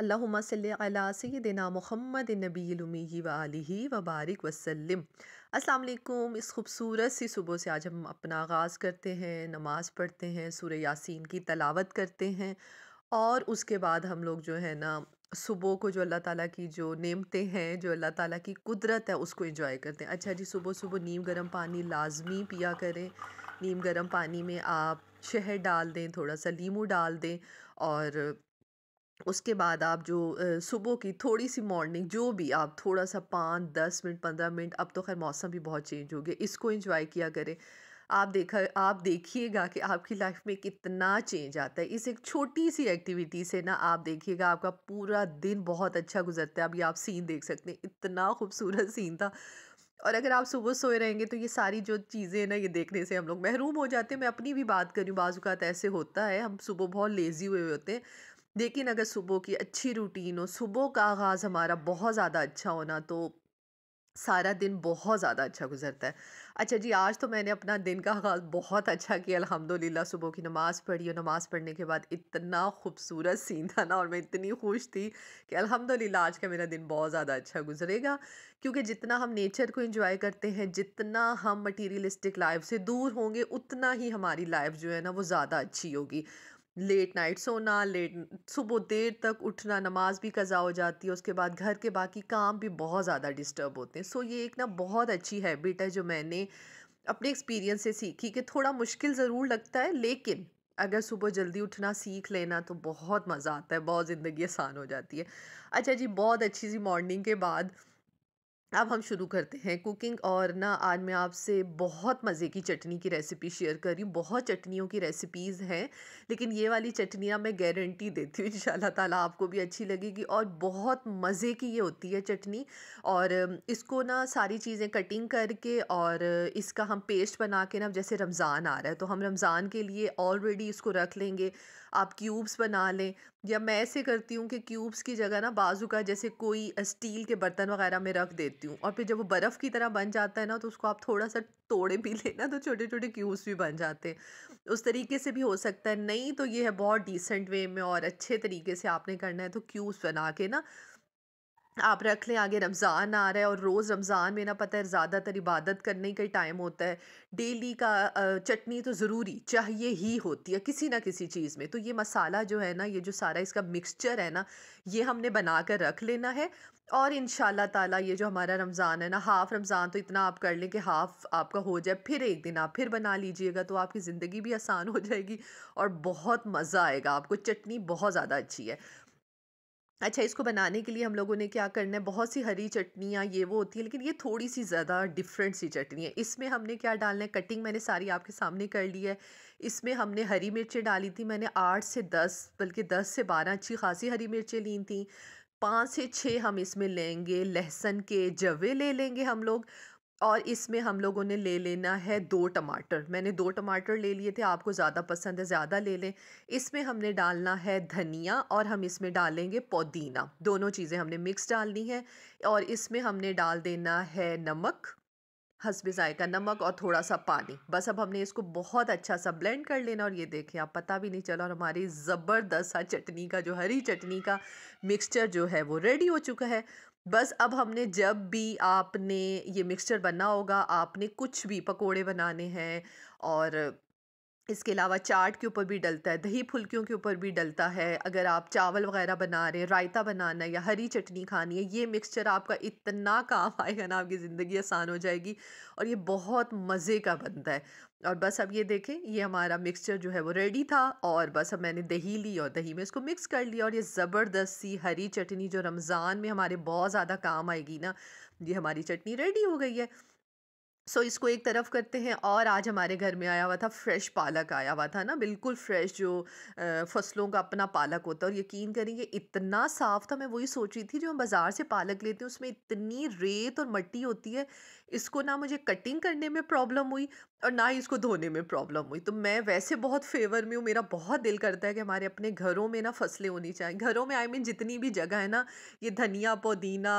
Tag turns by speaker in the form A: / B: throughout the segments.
A: अल्लाम सैदिना मुहम्मद नबी वाली व बारिक वसलम वालेकुम इस खूबसूरत सी सुबह से आज हम अपना आगाज़ करते हैं नमाज़ पढ़ते हैं सूर यासीन की तलावत करते हैं और उसके बाद हम लोग जो है ना सुबह को जो अल्लाह ताला की जो नेमतें हैं जो अल्लाह ताला की कुदरत है उसको एंजॉय करते हैं अच्छा जी सुबह सुबह नीम गर्म पानी लाजमी पिया करें नीम गर्म पानी में आप शहद डाल दें थोड़ा सा लीमू डाल दें और उसके बाद आप जो सुबह की थोड़ी सी मॉर्निंग जो भी आप थोड़ा सा पाँच दस मिनट पंद्रह मिनट अब तो खैर मौसम भी बहुत चेंज हो गया इसको इंजॉय किया करें आप देखा आप देखिएगा कि आपकी लाइफ में कितना चेंज आता है इस एक छोटी सी एक्टिविटी से ना आप देखिएगा आपका पूरा दिन बहुत अच्छा गुजरता है अभी आप सीन देख सकते हैं इतना खूबसूरत सीन था और अगर आप सुबह सोए रहेंगे तो ये सारी जो चीज़ें ना ये देखने से हम लोग महरूम हो जाते हैं मैं अपनी भी बात करूँ बाज़ात तो ऐसे होता है हम सुबह बहुत लेज़ी हुए होते हैं लेकिन अगर सुबह की अच्छी रूटीन हो सुबह का आगाज़ हमारा बहुत ज़्यादा अच्छा होना तो सारा दिन बहुत ज़्यादा अच्छा गुजरता है अच्छा जी आज तो मैंने अपना दिन का आगाज़ बहुत अच्छा किया अल्हम्दुलिल्लाह सुबह की नमाज़ पढ़ी और नमाज़ पढ़ने के बाद इतना खूबसूरत सीन था ना और मैं इतनी खुश थी कि अल्हम्दुलिल्लाह आज का मेरा दिन बहुत ज़्यादा अच्छा गुजरेगा क्योंकि जितना हम नेचर को इंजॉय करते हैं जितना हम मटीरियलिस्टिक लाइफ से दूर होंगे उतना ही हमारी लाइफ जो है ना वो ज़्यादा अच्छी होगी लेट नाइट सोना लेट सुबह देर तक उठना नमाज भी कज़ा हो जाती है उसके बाद घर के बाकी काम भी बहुत ज़्यादा डिस्टर्ब होते हैं सो ये एक ना बहुत अच्छी हैबिट है जो मैंने अपने एक्सपीरियंस से सीखी कि थोड़ा मुश्किल ज़रूर लगता है लेकिन अगर सुबह जल्दी उठना सीख लेना तो बहुत मज़ा आता है बहुत ज़िंदगी आसान हो जाती है अच्छा जी बहुत अच्छी सी मॉर्निंग के बाद अब हम शुरू करते हैं कुकिंग और ना आज मैं आपसे बहुत मज़े की चटनी की रेसिपी शेयर कर रही हूँ बहुत चटनियों की रेसिपीज़ हैं लेकिन ये वाली चटनियाँ मैं गारंटी देती हूँ इन ताला आपको भी अच्छी लगेगी और बहुत मज़े की ये होती है चटनी और इसको ना सारी चीज़ें कटिंग करके और इसका हम पेस्ट बना के ना जैसे रमज़ान आ रहा है तो हम रमज़ान के लिए ऑलरेडी इसको रख लेंगे आप क्यूब्स बना लें या मैं ऐसे करती हूँ कि क्यूब्स की जगह ना बाजू का जैसे कोई स्टील के बर्तन वगैरह में रख देती हूँ और फिर जब वो बर्फ़ की तरह बन जाता है ना तो उसको आप थोड़ा सा तोड़े भी लेना तो छोटे छोटे क्यूब्स भी बन जाते हैं उस तरीके से भी हो सकता है नहीं तो ये है बहुत डिसेंट वे में और अच्छे तरीके से आपने करना है तो क्यूब्स बना के ना आप रख लें आगे रमज़ान आ रहा है और रोज़ रमज़ान में ना पता है ज़्यादातर इबादत करने का ही टाइम होता है डेली का चटनी तो ज़रूरी चाहिए ही होती है किसी ना किसी चीज़ में तो ये मसाला जो है ना ये जो सारा इसका मिक्सचर है ना ये हमने बना कर रख लेना है और इन ताला ये जो हमारा रमज़ान है ना हाफ़ रमज़ान तो इतना आप कर लें कि हाफ़ आपका हो जाए फिर एक दिन आप फिर बना लीजिएगा तो आपकी ज़िंदगी भी आसान हो जाएगी और बहुत मज़ा आएगा आपको चटनी बहुत ज़्यादा अच्छी है अच्छा इसको बनाने के लिए हम लोगों ने क्या करना है बहुत सी हरी चटनियाँ ये वो होती है लेकिन ये थोड़ी सी ज़्यादा डिफरेंट सी चटनी है इसमें हमने क्या डालना है कटिंग मैंने सारी आपके सामने कर ली है इसमें हमने हरी मिर्चें डाली थी मैंने आठ से दस बल्कि दस से बारह अच्छी खासी हरी मिर्चें ली थी पाँच से छः हम इसमें लेंगे लहसन के जवे ले लेंगे हम लोग और इसमें हम लोगों ने ले लेना है दो टमाटर मैंने दो टमाटर ले लिए थे आपको ज़्यादा पसंद है ज़्यादा ले लें इसमें हमने डालना है धनिया और हम इसमें डालेंगे पुदीना दोनों चीज़ें हमने मिक्स डालनी है और इसमें हमने डाल देना है नमक हंसबे ज़ायका नमक और थोड़ा सा पानी बस अब हमने इसको बहुत अच्छा सा ब्लेंड कर लेना और ये देखें आप पता भी नहीं चला और हमारी ज़बरदस्त सा चटनी का जो हरी चटनी का मिक्सचर जो है वो रेडी हो चुका है बस अब हमने जब भी आपने ये मिक्सचर बना होगा आपने कुछ भी पकोड़े बनाने हैं और इसके अलावा चाट के ऊपर भी डलता है दही फुल्कियों के ऊपर भी डलता है अगर आप चावल वगैरह बना रहे हैं रायता बनाना है या हरी चटनी खानी है ये मिक्सचर आपका इतना काम आएगा ना आपकी ज़िंदगी आसान हो जाएगी और ये बहुत मज़े का बनता है और बस अब ये देखें ये हमारा मिक्सचर जो है वो रेडी था और बस अब मैंने दही ली और दही में इसको मिक्स कर लिया और ये ज़बरदस्त सी हरी चटनी जो रमज़ान में हमारे बहुत ज़्यादा काम आएगी ना ये हमारी चटनी रेडी हो गई है सो so, इसको एक तरफ करते हैं और आज हमारे घर में आया हुआ था फ्रेश पालक आया हुआ था ना बिल्कुल फ्रेश जो फसलों का अपना पालक होता है और यकीन करेंगे इतना साफ़ था मैं वही सोच रही थी जो हम बाज़ार से पालक लेते हैं उसमें इतनी रेत और मट्टी होती है इसको ना मुझे कटिंग करने में प्रॉब्लम हुई और ना ही इसको धोने में प्रॉब्लम हुई तो मैं वैसे बहुत फेवर में हूँ मेरा बहुत दिल करता है कि हमारे अपने घरों में ना फसलें होनी चाहिए घरों में आई मीन जितनी भी जगह है ना ये धनिया पुदीना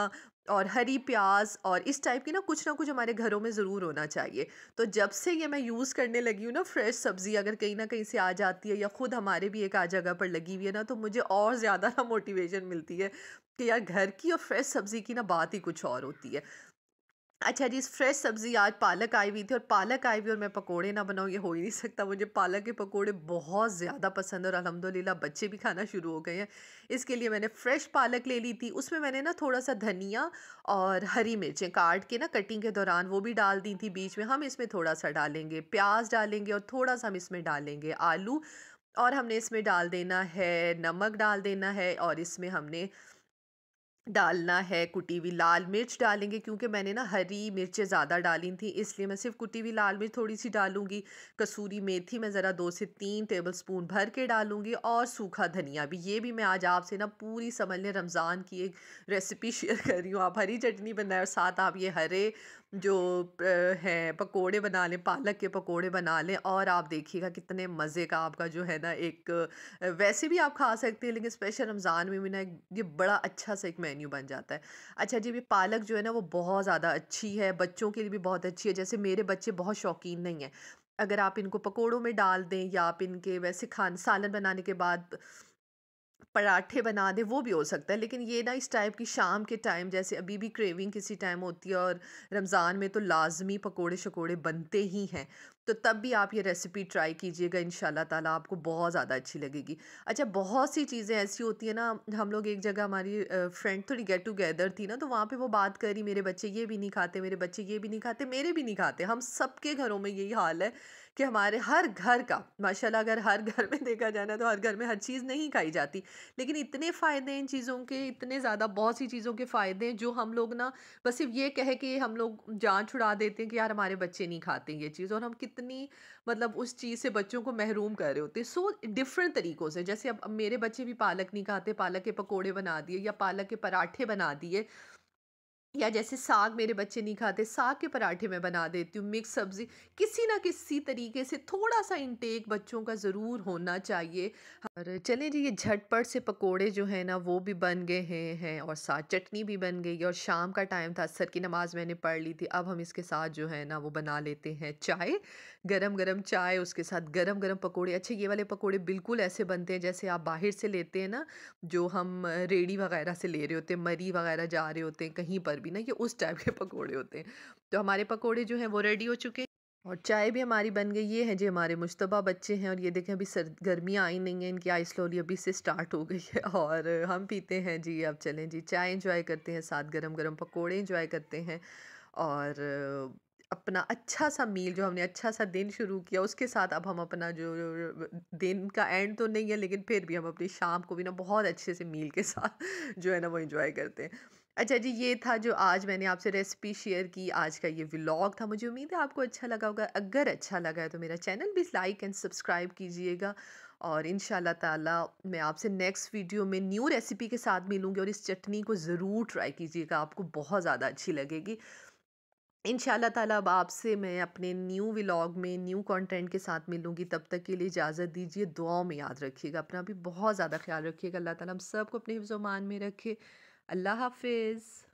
A: और हरी प्याज और इस टाइप की ना कुछ ना कुछ हमारे घरों में ज़रूर होना चाहिए तो जब से ये मैं यूज़ करने लगी हूँ ना फ्रेश सब्ज़ी अगर कहीं ना कहीं से आ जाती है या ख़ुद हमारे भी एक आ जगह पर लगी हुई है ना तो मुझे और ज़्यादा ना मोटिवेशन मिलती है कि यार घर की और फ्रेश सब्ज़ी की ना बात ही कुछ और होती है अच्छा जी फ्रेश सब्ज़ी आज पालक आई हुई थी और पालक आई हुई और मैं पकोड़े ना बनाऊँ ये हो ही नहीं सकता मुझे पालक के पकोड़े बहुत ज़्यादा पसंद और अलहमदिल्ला बच्चे भी खाना शुरू हो गए हैं इसके लिए मैंने फ़्रेश पालक ले ली थी उसमें मैंने ना थोड़ा सा धनिया और हरी मिर्चें काट के ना कटिंग के दौरान वो भी डाल दी थी बीच में हम इसमें थोड़ा सा डालेंगे प्याज डालेंगे और थोड़ा सा हम इसमें डालेंगे आलू और हमने इसमें डाल देना है नमक डाल देना है और इसमें हमने डालना है कुटी हुई लाल मिर्च डालेंगे क्योंकि मैंने ना हरी मिर्चें ज़्यादा डाली थी इसलिए मैं सिर्फ कुटी हुई लाल मिर्च थोड़ी सी डालूंगी कसूरी मेथी मैं ज़रा दो से तीन टेबल स्पून भर के डालूंगी और सूखा धनिया भी ये भी मैं आज आपसे ना पूरी समझ लें रमज़ान की एक रेसिपी शेयर कर रही हूँ आप हरी चटनी बनाए और साथ आप ये हरे जो हैं पकौड़े बना लें पालक के पकौड़े बना लें और आप देखिएगा कितने मज़े का आपका जो है ना एक वैसे भी आप खा सकते हैं लेकिन स्पेशल रमज़ान में भी ना ये बड़ा अच्छा सा एक मेन्यू बन जाता है अच्छा जी भी पालक जो है ना वो बहुत ज़्यादा अच्छी है बच्चों के लिए भी बहुत अच्छी है जैसे मेरे बच्चे बहुत शौकीन नहीं है अगर आप इनको पकोड़ों में डाल दें या आप इनके वैसे खान सालन बनाने के बाद पराठे बना दें वो भी हो सकता है लेकिन ये ना इस टाइप की शाम के टाइम जैसे अभी भी क्रेविंग किसी टाइम होती है और रमज़ान में तो लाजमी पकोड़े शकोड़े बनते ही हैं तो तब भी आप ये रेसिपी ट्राई कीजिएगा इन ताला आपको बहुत ज़्यादा अच्छी लगेगी अच्छा बहुत सी चीज़ें ऐसी होती हैं ना हम लोग एक जगह हमारी फ्रेंड थोड़ी गेट टुगेदर थी ना तो वहाँ पे वो बात करी मेरे बच्चे ये भी नहीं खाते मेरे बच्चे ये भी नहीं खाते मेरे भी नहीं खाते हम सबके घरों में यही हाल है कि हमारे हर घर का माशाल्लाह अगर हर घर में देखा जाना तो हर घर में हर चीज़ नहीं खाई जाती लेकिन इतने फ़ायदे इन चीज़ों के इतने ज़्यादा बहुत सी चीज़ों के फ़ायदे हैं जो हम लोग ना बस सिर्फ ये कह के हम लोग जान छुड़ा देते हैं कि यार हमारे बच्चे नहीं खाते ये चीज़ और हम कितनी मतलब उस चीज़ से बच्चों को महरूम कर रहे होते सो डिफरेंट तरीक़ों से जैसे अब मेरे बच्चे भी पालक नहीं खाते पालक के पकौड़े बना दिए या पालक के पराठे बना दिए या जैसे साग मेरे बच्चे नहीं खाते साग के पराठे मैं बना देती हूँ मिक्स सब्ज़ी किसी ना किसी तरीके से थोड़ा सा इनटेक बच्चों का ज़रूर होना चाहिए और चले जी ये झटपट से पकोड़े जो है ना वो भी बन गए हैं हैं और साथ चटनी भी बन गई और शाम का टाइम था सर की नमाज़ मैंने पढ़ ली थी अब हम इसके साथ जो है ना वो बना लेते हैं चाय गरम गरम चाय उसके साथ गरम गरम पकोड़े अच्छे ये वाले पकोड़े बिल्कुल ऐसे बनते हैं जैसे आप बाहर से लेते हैं ना जो हम रेडी वगैरह से ले रहे होते हैं मरी वगैरह जा रहे होते हैं कहीं पर पर भी ना ये उस टाइप के पकौड़े होते हैं तो हमारे पकौड़े जो हैं वो रेडी हो चुके और चाय भी हमारी बन गई ये है जी हमारे मुशतबा बच्चे हैं और ये देखें अभी सर गर्मियाँ आई नहीं है इनकी आई स्लोली अभी से स्टार्ट हो गई है और हम पीते हैं जी अब चलें जी चाय इंजॉय करते हैं साथ गरम गरम पकोड़े इंजॉय करते हैं और अपना अच्छा सा मील जो हमने अच्छा सा दिन शुरू किया उसके साथ अब हम अपना जो दिन का एंड तो नहीं है लेकिन फिर भी हम अपनी शाम को भी ना बहुत अच्छे से मील के साथ जो है ना वो इंजॉय करते हैं अच्छा जी ये था जो आज मैंने आपसे रेसिपी शेयर की आज का ये व्लॉग था मुझे उम्मीद है आपको अच्छा लगा होगा अगर अच्छा लगा है तो मेरा चैनल भी लाइक एंड सब्सक्राइब कीजिएगा और इन ताला मैं आपसे नेक्स्ट वीडियो में न्यू रेसिपी के साथ मिलूँगी और इस चटनी को ज़रूर ट्राई कीजिएगा आपको बहुत ज़्यादा अच्छी लगेगी इन ताला अब आपसे मैं अपने न्यू व्लॉग में न्यू कंटेंट के साथ मिलूंगी तब तक के लिए इजाज़त दीजिए दुआओं में याद रखिएगा अपना भी बहुत ज़्यादा ख्याल रखिएगा अल्लाह ताला हम सबको अपने हिफ्ज़मान में रखे अल्लाह हाफिज़